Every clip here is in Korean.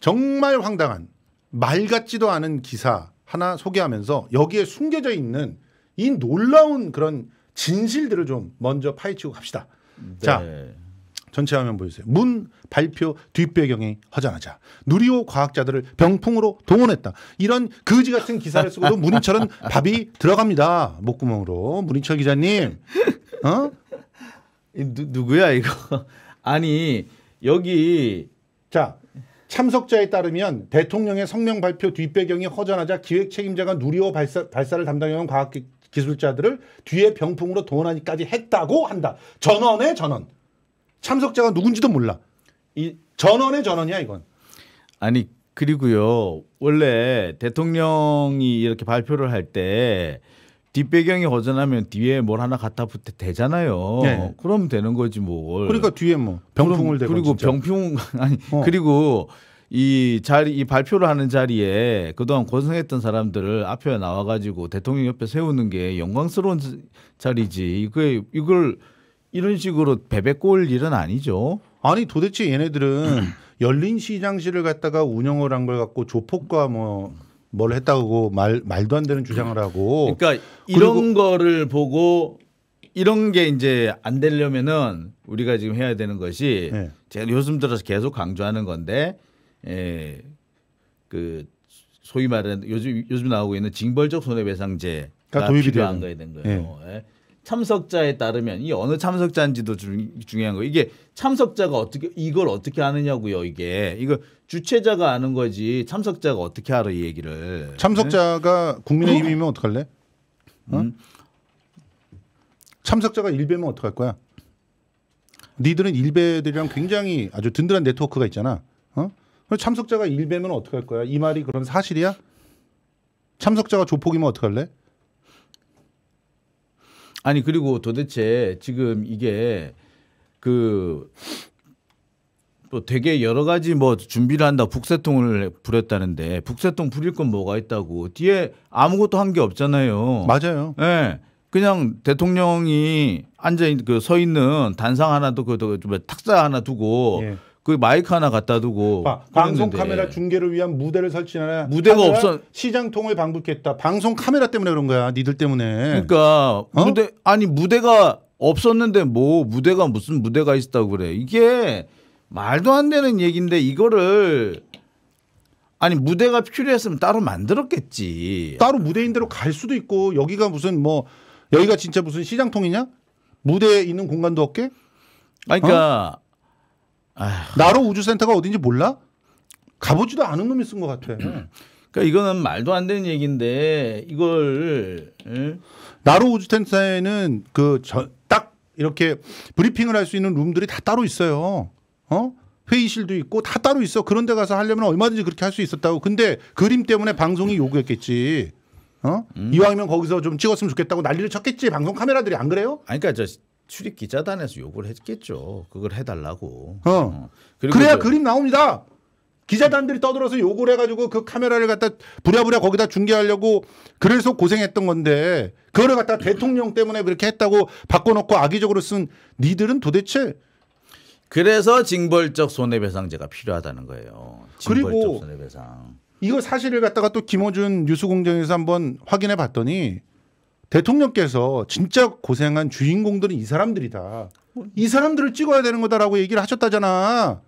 정말 황당한 말 같지도 않은 기사 하나 소개하면서 여기에 숨겨져 있는 이 놀라운 그런 진실들을 좀 먼저 파헤치고 갑시다. 음, 네. 자, 전체 화면 보여주세요. 문 발표 뒷배경이 허전하자 누리호 과학자들을 병풍으로 동원했다. 이런 거지 같은 기사를 쓰고도 문희철은 밥이 들어갑니다. 목구멍으로 문희철 기자님, 어? 누, 누구야 이거? 아니 여기 자 참석자에 따르면 대통령의 성명 발표 뒷배경이 허전하자 기획 책임자가 누리호 발사, 발사를 담당해온 과학 기술자들을 뒤에 병풍으로 동원하기까지 했다고 한다. 전원의 전원. 참석자가 누군지도 몰라. 이 전원의 전원이야 이건. 아니 그리고요 원래 대통령이 이렇게 발표를 할때 뒷배경이 허전하면 뒤에 뭘 하나 갖다 붙대 되잖아요. 네. 그럼 되는 거지 뭘. 뭐. 그러니까 뒤에 뭐 병풍을 대고 그리고 진짜. 병풍 아니 어. 그리고 이 자리 이 발표를 하는 자리에 그동안 고생했던 사람들을 앞에 나와 가지고 대통령 옆에 세우는 게 영광스러운 자리지. 그 이걸 이런 식으로 베베꼴 일은 아니죠. 아니 도대체 얘네들은 열린 시장실을 갖다가 운영을 한 걸 갖고 조폭과 뭐뭘 했다고 말 말도 안 되는 주장을 하고 그러니까 이런 거를 보고 이런 게 이제 안 되려면은 우리가 지금 해야 되는 것이 네. 제가 요즘 들어서 계속 강조하는 건데 에, 예, 그 소위 말하는 요즘 요즘 나오고 있는 징벌적 손해배상제가 그러니까 도입이 필요한 거에 된 거예요. 네. 예. 참석자에 따르면 이 어느 참석자인지도 중, 중요한 거 이게 참석자가 어떻게 이걸 어떻게 아느냐고요 이게 이거 주최자가 아는 거지 참석자가 어떻게 알아 이 얘기를 네? 참석자가 네? 국민의힘이면 어떡할래? 응? 어? 음. 참석자가 일배면 어떡할 거야? 니들은 일배들이랑 굉장히 아주 든든한 네트워크가 있잖아. 어? 참석자가 일배면 어떡할 거야? 이 말이 그런 사실이야? 참석자가 조폭이면 어떡할래? 아니 그리고 도대체 지금 이게 그또 뭐 되게 여러 가지 뭐 준비를 한다 북새통을 부렸다는데 북새통 부릴 건 뭐가 있다고 뒤에 아무것도 한 게 없잖아요. 맞아요. 예. 네. 그냥 대통령이 앉아 있는 그 서 있는 단상 하나 두고 그 뭐 탁자 하나 두고 예. 그 마이크 하나 갖다 두고 봐, 아, 방송 카메라 중계를 위한 무대를 설치하나 무대가 없어 시장 통을 방북했다 방송 카메라 때문에 그런 거야 니들 때문에 그러니까 어? 무대 아니 무대가 없었는데 뭐 무대가 무슨 무대가 있었다고 그래 이게 말도 안 되는 얘기인데 이거를 아니 무대가 필요했으면 따로 만들었겠지 따로 무대인 대로 갈 수도 있고 여기가 무슨 뭐 여기가 진짜 무슨 시장통이냐 무대에 있는 공간도 없게 아니, 그러니까 어? 아휴. 나로 우주센터가 어딘지 몰라? 가보지도 않은 놈이 쓴 것 같아. 그러니까 이거는 말도 안 되는 얘기인데 이걸 예? 나로 우주센터에는 그 딱 이렇게 브리핑을 할 수 있는 룸들이 다 따로 있어요. 어? 회의실도 있고 다 따로 있어. 그런 데 가서 하려면 얼마든지 그렇게 할 수 있었다고. 근데 그림 때문에 방송이 요구했겠지. 어? 음. 이왕이면 거기서 좀 찍었으면 좋겠다고 난리를 쳤겠지. 방송 카메라들이 안 그래요? 아니 그러니까 저 출입 기자단에서 요구를 했겠죠. 그걸 해달라고. 어. 어. 그래야 그, 림 나옵니다. 기자단들이 떠들어서 요구를 해가지고 그 카메라를 갖다 부랴부랴 거기다 중계하려고 그래서 고생했던 건데 그걸 갖다 대통령 때문에 그렇게 했다고 바꿔놓고 악의적으로 쓴 니들은 도대체 그래서 징벌적 손해배상제가 필요하다는 거예요. 그리고 손해배상. 이거 사실을 갖다가 또 김호준 뉴스공장에서 한번 확인해 봤더니 대통령께서 진짜 고생한 주인공들은 이 사람들이다. 이 사람들을 찍어야 되는 거다라고 얘기를 하셨다잖아.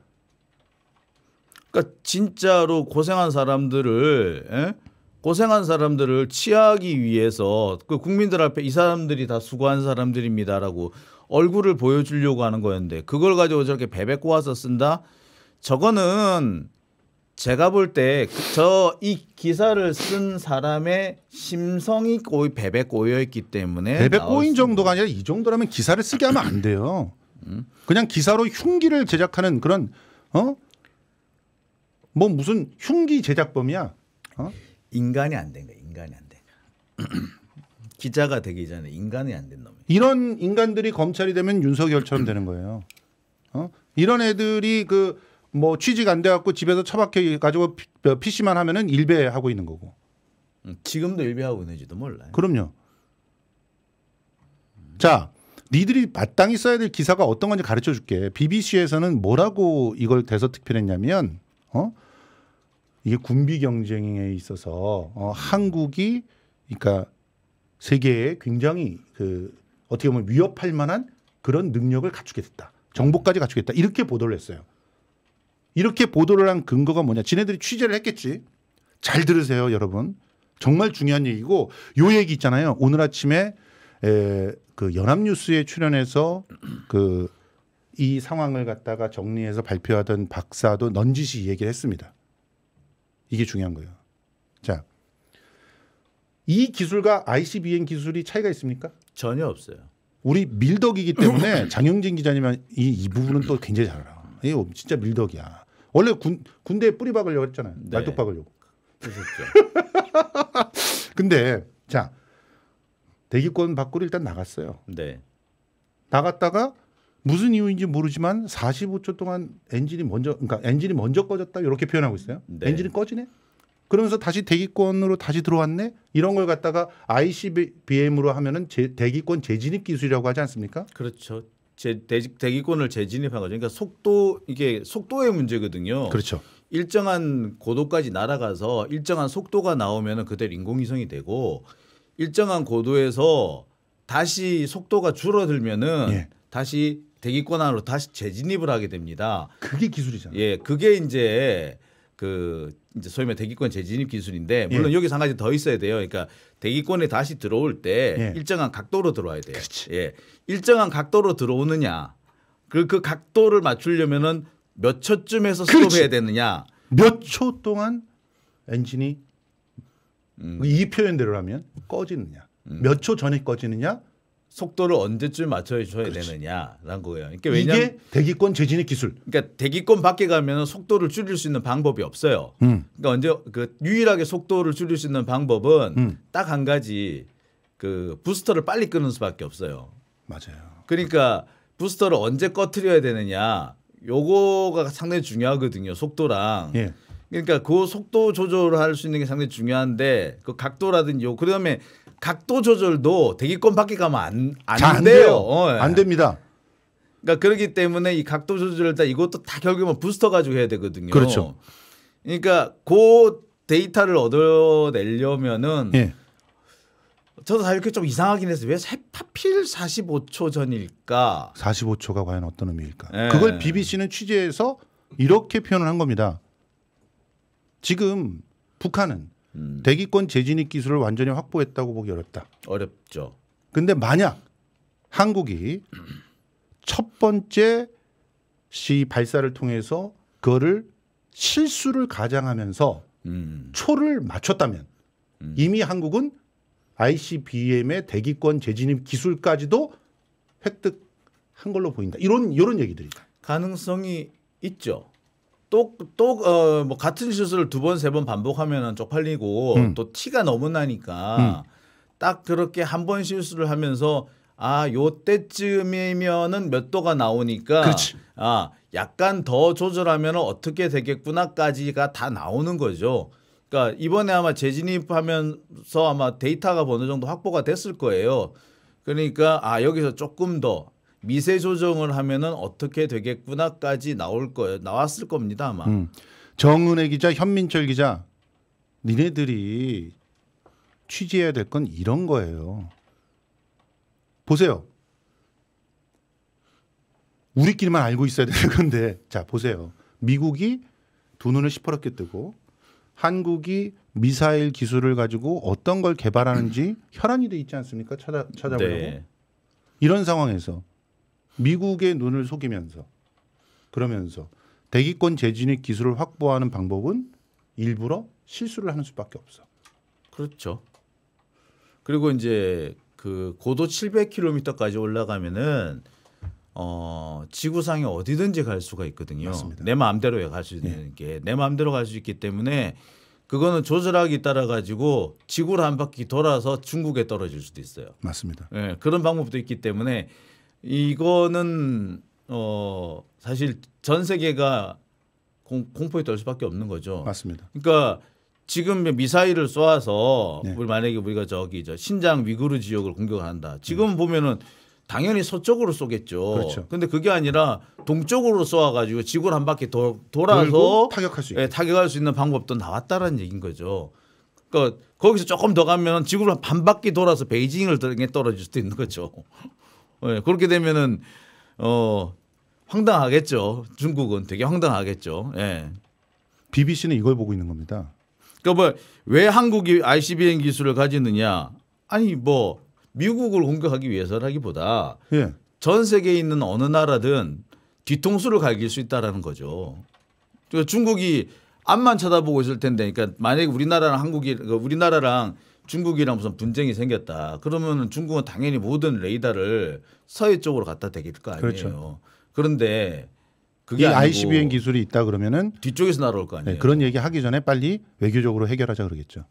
그러니까 진짜로 고생한 사람들을 에? 예? 고생한 사람들을 취하기 위해서 그 국민들 앞에 이 사람들이 다 수고한 사람들입니다라고 얼굴을 보여주려고 하는 거였는데 그걸 가지고 저렇게 베베꼬아서 쓴다. 저거는 제가 볼 때 저 이 기사를 쓴 사람의 심성이 꼬이 베베 꼬여 있기 때문에 베베 꼬인 정도가 아니라 이 정도라면 기사를 쓰게 하면 안 돼요. 그냥 기사로 흉기를 제작하는 그런 어? 뭐 무슨 흉기 제작범이야? 어? 인간이 안 된 거야. 인간이 안 된. 기자가 되기 전에 인간이 안 된 놈이. 이런 인간들이 검찰이 되면 윤석열처럼 되는 거예요. 어? 이런 애들이 그뭐 취직 안 돼갖고 집에서 처박혀 가지고 PC만 뭐 하면은 일배하고 있는 거고. 음, 지금도 일배하고 있는지도 몰라 그럼요. 자, 니들이 마땅히 써야 될 기사가 어떤 건지 가르쳐 줄게. BBC에서는 뭐라고 이걸 대서특필했냐면, 어? 이게 군비 경쟁에 있어서 어, 한국이 그러니까 세계에 굉장히 그 어떻게 보면 위협할 만한 그런 능력을 갖추게 됐다. 정보까지 갖추겠다. 이렇게 보도를 했어요. 이렇게 보도를 한 근거가 뭐냐. 지네들이 취재를 했겠지. 잘 들으세요, 여러분. 정말 중요한 얘기고 요 얘기 있잖아요. 오늘 아침에 에, 그 연합뉴스에 출연해서 그 이 상황을 갖다가 정리해서 발표하던 박사도 넌지시 얘기를 했습니다. 이게 중요한 거예요. 자, 이 기술과 ICBM 기술이 차이가 있습니까? 전혀 없어요. 우리 밀덕이기 때문에 장영진 기자님이 이, 이 부분은 또 굉장히 잘 알아. 이거 진짜 밀덕이야. 원래 군, 군대에 뿌리 박으려고 했잖아요. 네. 말뚝 박으려고. 근데 자 대기권 밖으로 일단 나갔어요. 네. 나갔다가 무슨 이유인지 모르지만 45초 동안 엔진이 먼저 그러니까 엔진이 먼저 꺼졌다 이렇게 표현하고 있어요. 네. 엔진이 꺼지네. 그러면서 다시 대기권으로 다시 들어왔네. 이런 걸 갖다가 ICBM으로 하면은 제, 대기권 재진입 기술이라고 하지 않습니까? 그렇죠. 제, 대기, 권을 재진입한 거죠. 그러니까 속도 이게 속도의 문제거든요. 그렇죠. 일정한 고도까지 날아가서 일정한 속도가 나오면 그대로 인공위성이 되고 일정한 고도에서 다시 속도가 줄어들면은 예. 다시 대기권 안으로 다시 재진입을 하게 됩니다. 그게 기술이잖아요. 예, 그게 이제 그 이제 소위 말해 대기권 재진입 기술인데 예. 물론 예. 여기서 한 가지 더 있어야 돼요. 그러니까 대기권에 다시 들어올 때 예. 일정한 각도로 들어와야 돼요. 그치. 예. 일정한 각도로 들어오느냐. 그, 그 각도를 맞추려면은 몇 초쯤에서 스톱해야 되느냐. 몇 초 동안 엔진이 음. 이 표현대로라면 꺼지느냐. 음. 몇초 전에 꺼지느냐. 속도를 언제쯤 맞춰줘야 그렇지. 되느냐라는 거예요. 그러니까 왜냐 이게 대기권 재진입 기술. 그러니까 대기권 밖에 가면 속도를 줄일 수 있는 방법이 없어요. 음. 그러니까 언제 그 유일하게 속도를 줄일 수 있는 방법은 음. 딱한 가지 그 부스터를 빨리 끄는 수밖에 없어요. 맞아요. 그러니까 부스터를 언제 꺼트려야 되느냐 요거가 상당히 중요하거든요. 속도랑. 예. 그러니까 그 속도 조절을 할 수 있는 게 상당히 중요한데 그 각도라든지 요 그다음에 각도 조절도 대기권 밖에 가면 안, 안, 안 돼요. 돼요. 어, 예. 안 됩니다. 그러니까 그렇기 때문에 이 각도 조절을 다 이것도 다 결국은 부스터 가지고 해야 되거든요. 그렇죠. 그러니까 그 데이터를 얻어내려면은 예. 저도 사실 그게 좀 이상하긴 했어요. 왜 하필 45초 전일까? 45초가 과연 어떤 의미일까? 예. 그걸 BBC는 취재해서 이렇게 표현을 한 겁니다. 지금 북한은 음. 대기권 재진입 기술을 완전히 확보했다고 보기 어렵다. 어렵죠. 근데 만약 한국이 첫 번째 시 발사를 통해서 그거를 실수를 가장하면서 음. 초를 맞췄다면 음. 이미 한국은 ICBM의 대기권 재진입 기술까지도 획득한 걸로 보인다. 이런 이런 얘기들이다. 가능성이 있죠. 또또어뭐 같은 실수를 두 번 세 번 반복하면은 쪽팔리고 음. 또 티가 너무 나니까 음. 딱 그렇게 한 번 실수를 하면서 아 요때쯤이면은 몇 도가 나오니까 그렇지. 아 약간 더 조절하면 은 어떻게 되겠구나까지가 다 나오는 거죠. 그러니까 이번에 아마 재진입하면서 아마 데이터가 어느 정도 확보가 됐을 거예요. 그러니까 아 여기서 조금 더 미세 조정을 하면은 어떻게 되겠구나까지 나올 거예요. 나왔을 겁니다 아마. 음. 정은혜 기자, 현민철 기자, 니네들이 취재해야 될 건 이런 거예요. 보세요. 우리끼리만 알고 있어야 되는 건데 자 보세요. 미국이 두 눈을 시퍼렇게 뜨고 한국이 미사일 기술을 가지고 어떤 걸 개발하는지 혈안이 돼 있지 않습니까? 찾아 찾아보려고 네. 이런 상황에서 미국의 눈을 속이면서 그러면서 대기권 재진의 기술을 확보하는 방법은 일부러 실수를 하는 수밖에 없어. 그렇죠. 그리고 이제 그 고도 700km까지 올라가면은 어 지구상에 어디든지 갈 수가 있거든요. 맞습니다. 내 마음대로 갈수 있는 네. 예. 게내 마음대로 갈 수 있기 때문에 그거는 조절하기 따라 가지고 지구를 한 바퀴 돌아서 중국에 떨어질 수도 있어요. 맞습니다. 예, 네, 그런 방법도 있기 때문에 이거는 어 사실 전 세계가 공, 공포에 떨 수밖에 없는 거죠. 맞습니다. 그러니까 지금 미사일을 쏘아서 네. 우리 만약에 우리가 저기 저 신장 위구르 지역을 공격한다. 지금 음. 보면은 당연히 서쪽으로 쏘겠죠. 그렇죠. 근데 그게 아니라 동쪽으로 쏘아 가지고 지구를 한 바퀴 도, 돌아서 타격할 수, 예, 타격할 수 있는 방법도 나왔다라는 얘기인 거죠. 그러니까 거기서 조금 더 가면 지구를 반 바퀴 돌아서 베이징을 떨어질 수도 있는 거죠. 네, 그렇게 되면은 어 황당하겠죠. 중국은 되게 황당하겠죠. 예. BBC는 이걸 보고 있는 겁니다. 그러니까 뭐왜 한국이 ICBM 기술을 가지느냐? 아니 뭐 미국을 공격하기 위해서라기보다 예. 전 세계에 있는 어느 나라든 뒤통수를 갈길 수 있다라는 거죠. 그러니까 중국이 앞만 쳐다보고 있을 텐데, 그러니까 만약에 우리나라랑 한국이 그러니까 우리나라랑 중국이랑 무슨 분쟁이 생겼다. 그러면 중국은 당연히 모든 레이더를 서해 쪽으로 갖다 대길 거 아니에요. 그렇죠. 그런데 그게 ICBM 기술이 있다 그러면은 뒤쪽에서 날아올 거 아니에요. 네, 그런 얘기 하기 전에 빨리 외교적으로 해결하자 그러겠죠.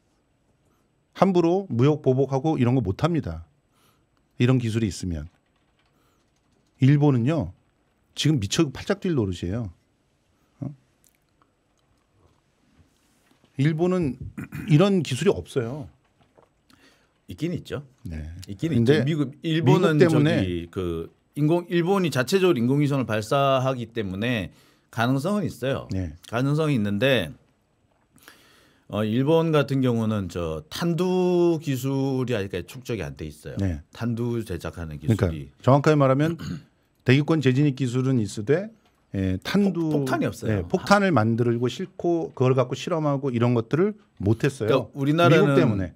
함부로 무역 보복하고 이런 거 못 합니다. 이런 기술이 있으면 일본은요 지금 미쳐 팔짝 뛸 노릇이에요. 어? 일본은 이런 기술이 없어요. 있긴 있죠. 네. 있긴 있죠. 미국 일본은 미국 때문에 그 인공 일본이 자체적으로 인공위성을 발사하기 때문에 가능성은 있어요. 네. 가능성이 있는데 어, 일본 같은 경우는 저 탄두 기술이 아직까지 축적이 안 돼 있어요. 네. 탄두 제작하는 기술이 그러니까 정확하게 말하면 대기권 재진입 기술은 있으되 예, 탄두 폭, 탄이 없어요. 예, 폭탄을 만들고 싣고 그걸 갖고 실험하고 이런 것들을 못 했어요. 그러니까 우리나라는 미국 때문에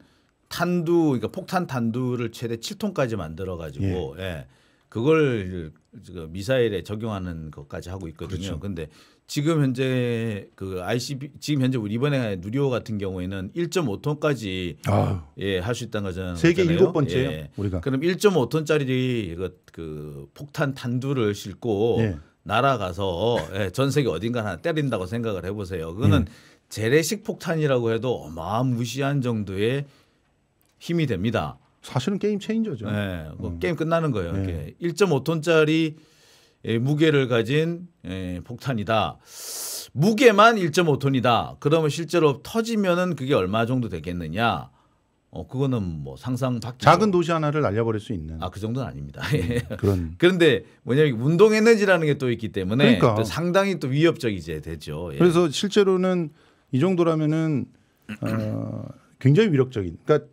탄두 그러니까 폭탄 탄두를 최대 7톤까지 만들어 가지고 예. 예. 그걸 그 미사일에 적용하는 것까지 하고 있거든요. 그렇 근데 지금 현재 그 ICB 지금 현재 우리 이번에 누리호 같은 경우에는 1.5톤까지 아. 예할 수 있다는 거잖아요. 세계 일곱 번째예요. 예. 우리가 그럼 1 5 t o 짜리 그, 그 폭탄 탄두를 싣고 예. 날아가서 예, 전 세계 어딘가 하나 때린다고 생각을 해보세요. 그거는 예. 재래식 폭탄이라고 해도 어마무시한 정도의 힘이 됩니다. 사실은 게임 체인저죠. 네, 뭐 음. 게임 끝나는 거예요. 네. 1.5톤짜리 예, 무게를 가진 예, 폭탄이다. 무게만 1.5톤이다. 그러면 실제로 터지면은 그게 얼마 정도 되겠느냐? 어 그거는 뭐 상상 밖 작은 도시 하나를 날려버릴 수 있는 아그 정도는 아닙니다. 음, 예. 그런 그런데 뭐냐면 운동 에너지라는 게 또 있기 때문에 그러니까. 또 상당히 또 위협적이제 되죠. 예. 그래서 실제로는 이 정도라면은 어, 굉장히 위력적인. 그러니까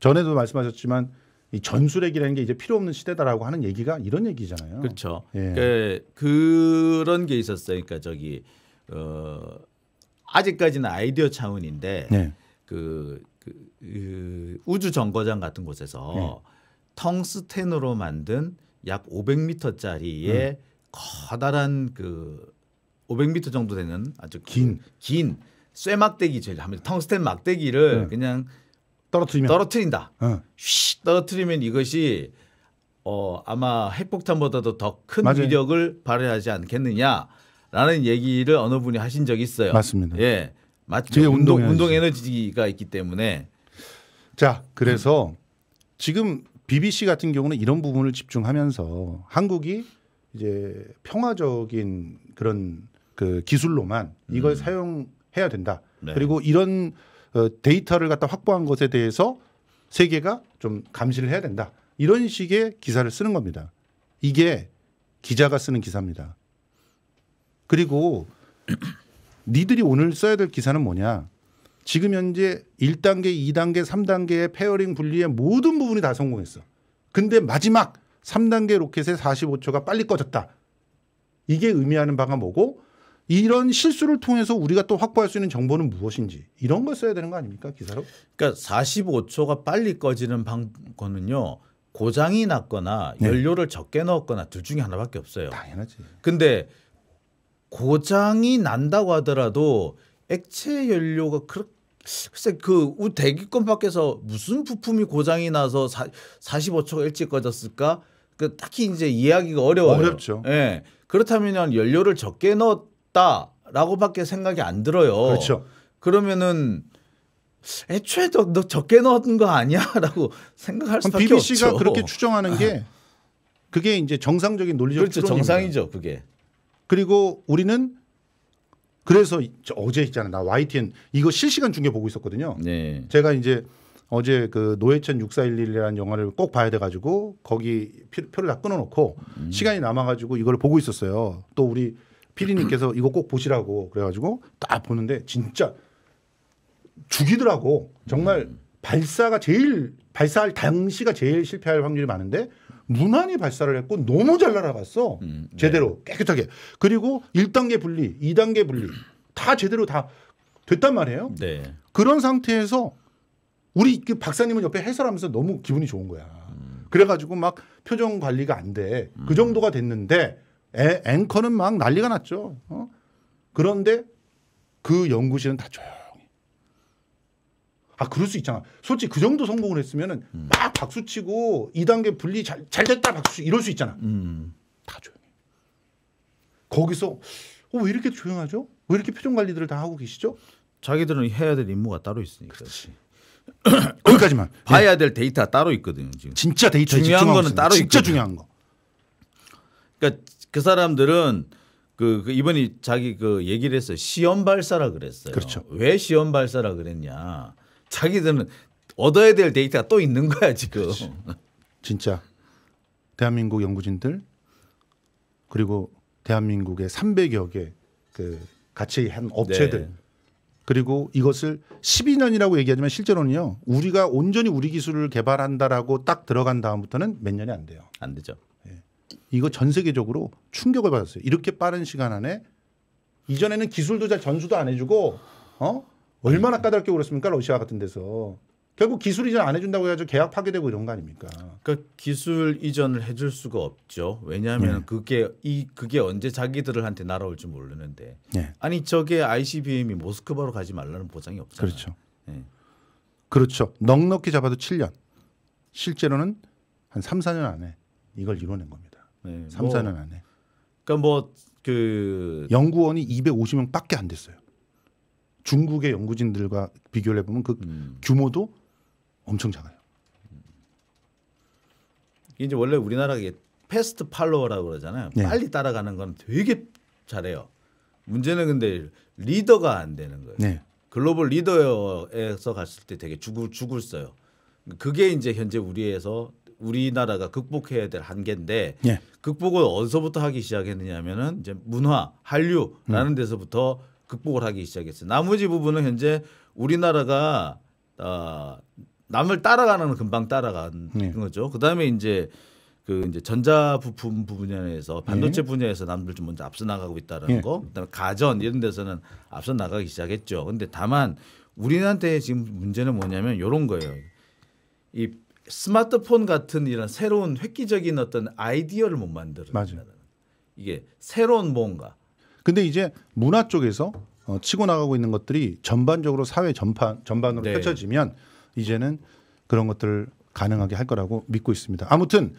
전에도 말씀하셨지만 이 전술핵이라는 게 이제 필요 없는 시대다라고 하는 얘기가 이런 얘기잖아요. 그렇죠. 예. 그, 그러니까 런게 있었어요. 그러니까 저기 어, 아직까지는 아이디어 차원인데 네. 그, 그, 그, 우주 정거장 같은 곳에서 네. 텅스텐으로 만든 약 500m짜리의 음. 커다란 그 500m 정도 되는 아주 긴긴 그 긴 쇠막대기 제일 하면 텅스텐 막대기를 네. 그냥 떨어뜨리면 떨어뜨린다. 어. 떨어뜨리면 이것이 어 아마 핵폭탄보다도 더 큰 위력을 발휘하지 않겠느냐라는 얘기를 어느 분이 하신 적이 있어요. 맞습니다. 예. 맞죠. 운동 운동 에너지가 있기 때문에 자, 그래서 음. 지금 BBC 같은 경우는 이런 부분을 집중하면서 한국이 이제 평화적인 그런 그 기술로만 이걸 음. 사용해야 된다. 네. 그리고 이런 어, 데이터를 갖다 확보한 것에 대해서 세계가 좀 감시를 해야 된다. 이런 식의 기사를 쓰는 겁니다. 이게 기자가 쓰는 기사입니다. 그리고 니들이 오늘 써야 될 기사는 뭐냐? 지금 현재 1단계, 2단계, 3단계의 페어링 분리의 모든 부분이 다 성공했어. 근데 마지막 3단계 로켓의 45초가 빨리 꺼졌다. 이게 의미하는 바가 뭐고 이런 실수를 통해서 우리가 또 확보할 수 있는 정보는 무엇인지 이런 걸 써야 되는 거 아닙니까 기사로? 그러니까 45초가 빨리 꺼지는 방거는요 고장이 났거나 네. 연료를 적게 넣었거나 둘 중에 하나밖에 없어요. 당연하지. 근데 고장이 난다고 하더라도 액체 연료가 그렇게 글쎄 그 대기권 밖에서 무슨 부품이 고장이 나서 사, 45초가 일찍 꺼졌을까? 그 딱히 이제 이해하기가 어려워요. 어렵죠. 예. 그렇다면 연료를 적게 넣었 넣다라고밖에 생각이 안 들어요. 그렇죠. 그러면은 애초에 너, 너 적게 넣은 거 아니야라고 생각할 수밖에 BBC가 없죠. BBC가 그렇게 추정하는 게 아. 그게 이제 정상적인 논리적 그렇죠. 정상이죠, 그게. 그리고 우리는 그래서 어제 있잖아 나 YTN 이거 실시간 중계 보고 있었거든요. 네. 제가 이제 어제 그 노회찬 6411이라는 영화를 꼭 봐야 돼가지고 거기 표, 를다 끊어놓고 음. 시간이 남아가지고 이걸 보고 있었어요. 또 우리 피디님께서 이거 꼭 보시라고 그래가지고 딱 보는데 진짜 죽이더라고. 정말 음. 발사가 제일 발사할 당시가 제일 실패할 확률이 많은데 무난히 발사를 했고 너무 잘 날아갔어. 음, 네. 제대로 깨끗하게. 그리고 1단계 분리, 2단계 분리 다 제대로 다 됐단 말이에요. 네. 그런 상태에서 우리 그 박사님은 옆에 해설하면서 너무 기분이 좋은 거야. 음. 그래가지고 막 표정 관리가 안 돼. 그 음. 정도가 됐는데 애, 앵커는 막 난리가 났죠. 어? 그런데 그 연구실은 다 조용히. 아 그럴 수 있잖아. 솔직히 그 정도 성공을 했으면은 음. 막 박수 치고 2단계 분리 잘, 잘 됐다 박수 이럴 수 있잖아. 음. 다 조용히. 거기서 어, 왜 이렇게 조용하죠? 왜 이렇게 표정 관리들을 다 하고 계시죠? 자기들은 해야 될 임무가 따로 있으니까. 그렇지. 거기까지만 봐야 예. 될 데이터 따로 있거든요. 지금 진짜 데이터 중요한 거는 있습니다. 따로 진짜 있거든요. 중요한 거. 그러니까 그 사람들은 그, 그 이번에 자기 그 얘기를 했어요. 시험 발사라 그랬어요. 그렇죠. 왜 시험 발사라 그랬냐. 자기들은 얻어야 될 데이터가 또 있는 거야 지금. 그렇지. 진짜 대한민국 연구진들 그리고 대한민국의 300여 개그 같이 한 업체들 네. 그리고 이것을 12년이라고 얘기하지만 실제로는요 우리가 온전히 우리 기술을 개발한다라고 딱 들어간 다음부터는 몇 년이 안 돼요. 안 되죠. 이거 전 세계적으로 충격을 받았어요. 이렇게 빠른 시간 안에 이전에는 기술도 잘 전수도 안 해주고 어 얼마나 까다롭게 그랬습니까 러시아 같은 데서 결국 기술 이전 안 해준다고 해가지고 계약 파괴되고 이런 거 아닙니까? 그러니까 기술 이전을 해줄 수가 없죠. 왜냐하면 네. 그게 이 그게 언제 자기들한테 날아올지 모르는데 네. 아니 저게 ICBM이 모스크바로 가지 말라는 보장이 없잖아요. 그렇죠. 네. 그렇죠. 넉넉히 잡아도 7년. 실제로는 한 3, 4년 안에 이걸 이뤄낸 겁니다. 네, 삼사는 뭐 안 해. 그러니까 뭐 그 연구원이 250명밖에 안 됐어요. 중국의 연구진들과 비교를 해보면 그 음. 규모도 엄청 작아요. 이제 원래 우리나라가 패스트 팔로워라고 그러잖아요. 네. 빨리 따라가는 건 되게 잘해요. 문제는 근데 리더가 안 되는 거예요. 네. 글로벌 리더에서 갔을 때 되게 죽을 죽을 써요. 그게 이제 현재 우리에서 우리나라가 극복해야 될 한계인데 예. 극복을 어디서부터 하기 시작했느냐면은 이제 문화 한류라는 음. 데서부터 극복을 하기 시작했어요. 나머지 부분은 현재 우리나라가 어, 남을 따라가는 금방 따라간 예. 거죠. 그다음에 이제 그 이제 전자 부품 분야에서 예. 반도체 분야에서 남들 좀 먼저 앞서 나가고 있다라는 예. 거, 그다음에 가전 이런 데서는 앞서 나가기 시작했죠. 근데 다만 우리한테 지금 문제는 뭐냐면 이런 거예요. 이 스마트폰 같은 이런 새로운 획기적인 어떤 아이디어를 못 만들어요. 맞아요. 이게 새로운 뭔가. 근데 이제 문화 쪽에서 어, 치고 나가고 있는 것들이 전반적으로 사회 전반 전반으로 네. 펼쳐지면 이제는 그런 것들 가능하게 할 거라고 믿고 있습니다. 아무튼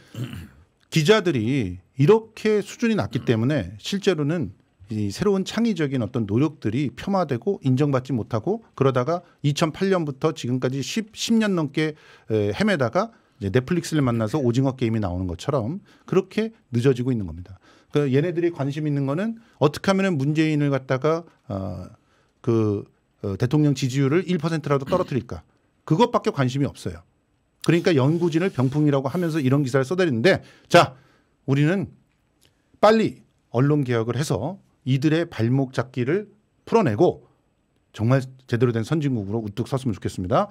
기자들이 이렇게 수준이 낮기 때문에 실제로는 이 새로운 창의적인 어떤 노력들이 폄하되고 인정받지 못하고 그러다가 2008년부터 지금까지 10, 10년 넘게 헤매다가 넷플릭스를 만나서 오징어 게임이 나오는 것처럼 그렇게 늦어지고 있는 겁니다. 그 얘네들이 관심 있는 거는 어떻게 하면은 문재인을 갖다가 어그 어, 대통령 지지율을 1%라도 떨어뜨릴까 그것밖에 관심이 없어요. 그러니까 연구진을 병풍이라고 하면서 이런 기사를 써대는데 자 우리는 빨리 언론 개혁을 해서 이들의 발목 잡기를 풀어내고 정말 제대로 된 선진국으로 우뚝 섰으면 좋겠습니다.